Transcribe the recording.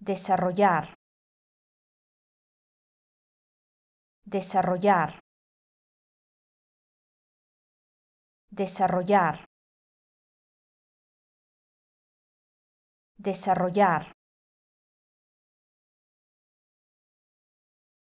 desarrollar, desarrollar, desarrollar, desarrollar.